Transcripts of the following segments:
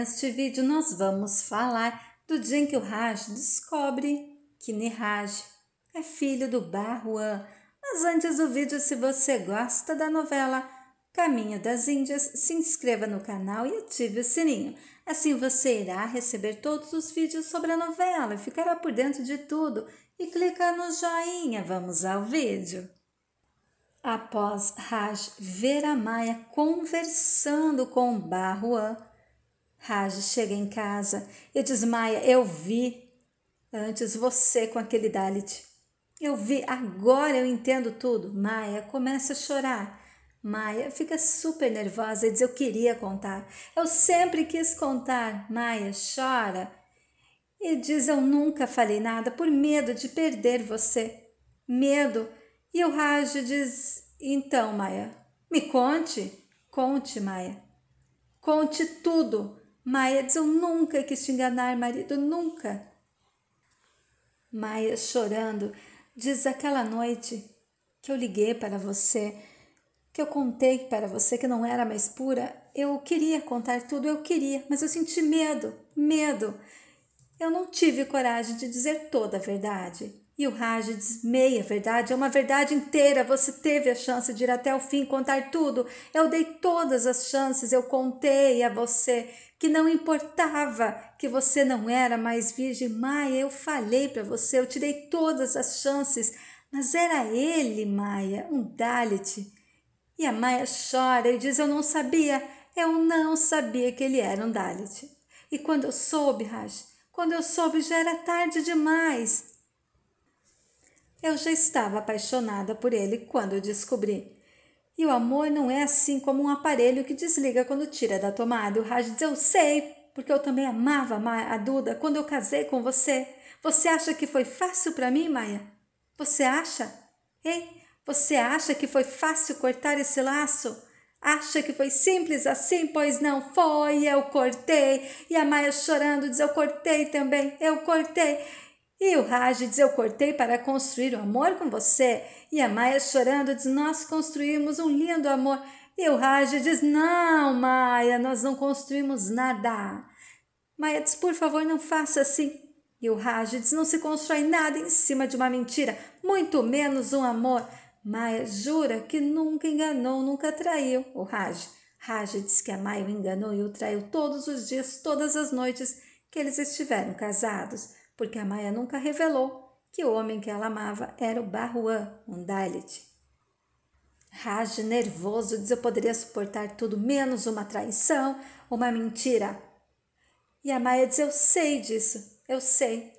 neste vídeo nós vamos falar do dia em que o Raj descobre que Nihaj é filho do Barruan. Mas antes do vídeo, se você gosta da novela Caminho das Índias, se inscreva no canal e ative o sininho. Assim você irá receber todos os vídeos sobre a novela e ficará por dentro de tudo. E clica no joinha, vamos ao vídeo. Após Raj ver a Maia conversando com Barruan, Raj chega em casa e diz: Maia, eu vi antes você com aquele Dalit. Eu vi, agora eu entendo tudo. Maia começa a chorar. Maia fica super nervosa e diz: Eu queria contar. Eu sempre quis contar. Maia chora e diz: Eu nunca falei nada por medo de perder você. Medo. E o Raj diz: Então, Maia, me conte. Conte, Maia. Conte tudo. Maia diz: Eu nunca quis te enganar, marido, nunca. Maia, chorando, diz: Aquela noite que eu liguei para você, que eu contei para você que não era mais pura, eu queria contar tudo, eu queria, mas eu senti medo, medo. Eu não tive coragem de dizer toda a verdade. E o Raj diz: meia verdade, é uma verdade inteira. Você teve a chance de ir até o fim, contar tudo. Eu dei todas as chances, eu contei a você que não importava que você não era mais virgem. Maia, eu falei para você, eu te dei todas as chances. Mas era ele, Maia, um Dalit. E a Maia chora e diz: Eu não sabia, eu não sabia que ele era um Dalit. E quando eu soube, Raj, quando eu soube já era tarde demais. Eu já estava apaixonada por ele quando eu descobri. E o amor não é assim como um aparelho que desliga quando tira da tomada. O Raj diz: Eu sei, porque eu também amava a Duda quando eu casei com você. Você acha que foi fácil para mim, Maia? Você acha? Ei, você acha que foi fácil cortar esse laço? Acha que foi simples assim? Pois não foi, eu cortei. E a Maia chorando diz: Eu cortei também, eu cortei. E o Raj diz: Eu cortei para construir um amor com você. E a Maia chorando diz: Nós construímos um lindo amor. E o Raj diz: Não, Maia, nós não construímos nada. Maia diz: Por favor, não faça assim. E o Raj diz: Não se constrói nada em cima de uma mentira, muito menos um amor. Maia jura que nunca enganou, nunca traiu o Raj. Raj diz que a Maia o enganou e o traiu todos os dias, todas as noites que eles estiveram casados porque a Maia nunca revelou que o homem que ela amava era o Barruan, um Dalit. Raj, nervoso, diz: Eu poderia suportar tudo menos uma traição, uma mentira. E a Maia diz: Eu sei disso, eu sei.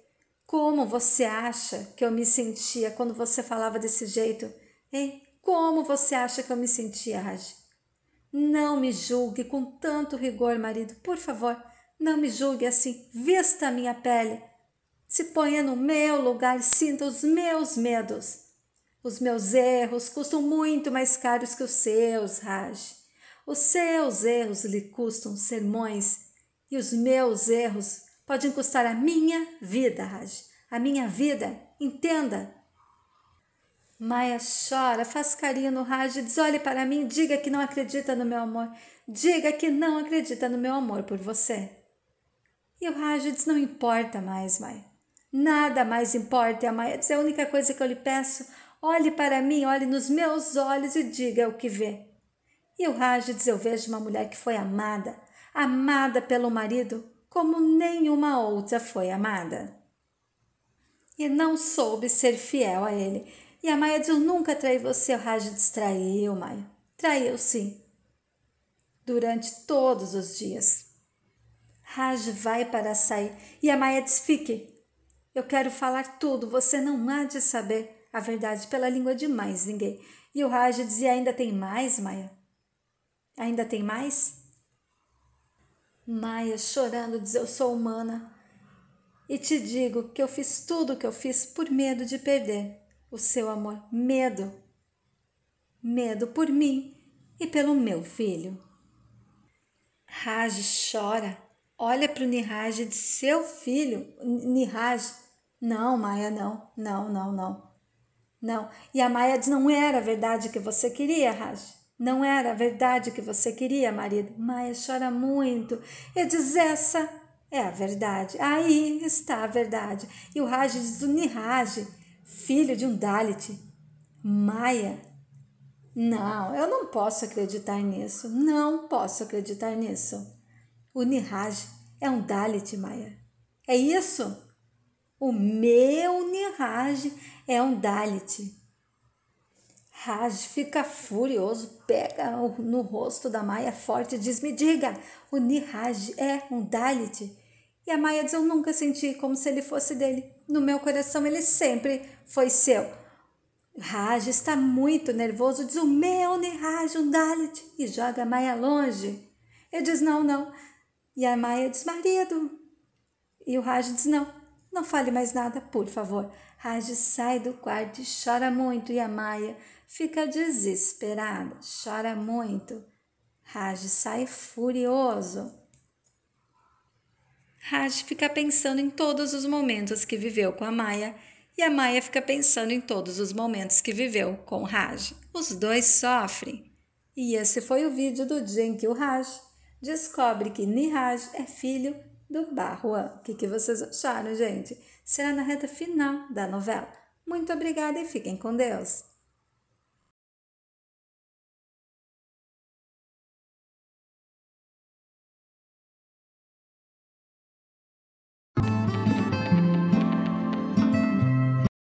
Como você acha que eu me sentia quando você falava desse jeito? Hein? Como você acha que eu me sentia, Raj? Não me julgue com tanto rigor, marido. Por favor, não me julgue assim. Vista a minha pele se ponha no meu lugar e sinta os meus medos. Os meus erros custam muito mais caros que os seus, Raj. Os seus erros lhe custam sermões e os meus erros podem custar a minha vida, Raj. A minha vida, entenda. Maia chora, faz carinho no Raj, diz: olhe para mim, diga que não acredita no meu amor, diga que não acredita no meu amor por você. E o Raj diz: não importa mais, Maia. Nada mais importa, é maia é a única coisa que eu lhe peço. Olhe para mim, olhe nos meus olhos e diga o que vê. E o diz: eu vejo uma mulher que foi amada, amada pelo marido como nenhuma outra foi amada. E não soube ser fiel a ele. E a maia diz eu nunca traí você, o diz: traiu, Maia. Traiu sim. Durante todos os dias. Raj vai para sair e a maia diz fique. Eu quero falar tudo, você não há de saber a verdade pela língua de mais ninguém. E o Raj dizia: Ainda tem mais, Maia? Ainda tem mais? Maia, chorando, diz: Eu sou humana. E te digo que eu fiz tudo o que eu fiz por medo de perder o seu amor. Medo. Medo por mim e pelo meu filho. Raj chora olha para o Niraj de seu filho, Niraj, não, Maia, não, não, não, não. Não. E a Maia diz: não era a verdade que você queria, Raj. Não era a verdade que você queria, marido. Maia chora muito e diz: essa é a verdade. Aí está a verdade. E o Raj diz: o Niraj, filho de um Dalit. Maia, não, eu não posso acreditar nisso. Não posso acreditar nisso. O Niraj é um Dalit, Maia. É isso? O meu Niraj é um Dalit. Raj fica furioso, pega no rosto da Maia forte e diz: Me diga, o Niraj é um Dalit? E a Maia diz: Eu nunca senti como se ele fosse dele. No meu coração ele sempre foi seu. Raj está muito nervoso, diz: O meu Niraj, um Dalit, e joga a Maia longe. Ele diz: Não, não, e a Maia diz: Marido! E o Raj diz: Não, não fale mais nada, por favor. Raj sai do quarto e chora muito, e a Maia fica desesperada, chora muito. Raj sai furioso. Raj fica pensando em todos os momentos que viveu com a Maia e a Maia fica pensando em todos os momentos que viveu com Raj. Os dois sofrem. E esse foi o vídeo do dia em que o Raj descobre que Niraj é filho do Barruan. O que, que vocês acharam, gente? Será na reta final da novela. Muito obrigada e fiquem com Deus!